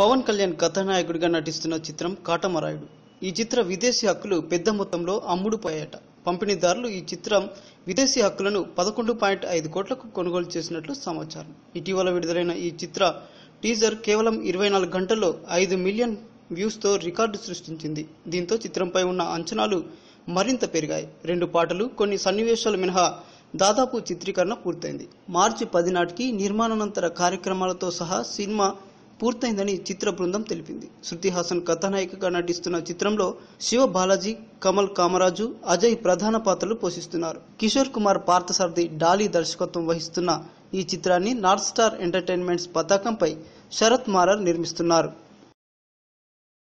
పవన్ కళ్యాణ్ కథానాయకుడిగా నటిస్తున్న చిత్రం కాటమరాయుడు ఈ చిత్ర విదేశీ హక్కులు పెద్ద మొత్తంలో అమ్ముడుపోయాయట పంపిణీదారులు ఈ చిత్రం విదేశీ హక్కులను పదకొండు పాయింట్ ఐదు కోట్లకు కొనుగోలు చేసినట్లు సమాచారం ఇటీవల విడుదలైన ఈ చిత్ర టీజర్ కేవలం ఇరవై నాలుగు గంటల్లో ఐదు మిలియన్ వ్యూస్తో రికార్డు సృష్టించింది దీంతో చిత్రంపై ఉన్న అంచనాలు మరింత పెరిగాయి రెండు పాటలు కొన్ని సన్నివేశాలు మినహా దాదాపు చిత్రీకరణ పూర్తయింది మార్చి పది నాటికి నిర్మాణానంతర కార్యక్రమాలతో సహా సినిమా పూర్తయిందని చిత్ర బృందం తెలిపింది శృతి హాసన్ కథానాయికగా నటిస్తున్న చిత్రంలో శివ బాలాజీ కమల్ కామరాజు అజయ్ ప్రధాన పాత్రలు పోషిస్తున్నారు కిషోర్ కుమార్ పార్థసారథి డాలీ దర్శకత్వం వహిస్తున్న ఈ చిత్రాన్ని నార్త్ స్టార్ ఎంటర్టైన్మెంట్స్ పతాకంపై శరత్ మారర్ నిర్మిస్తున్నారు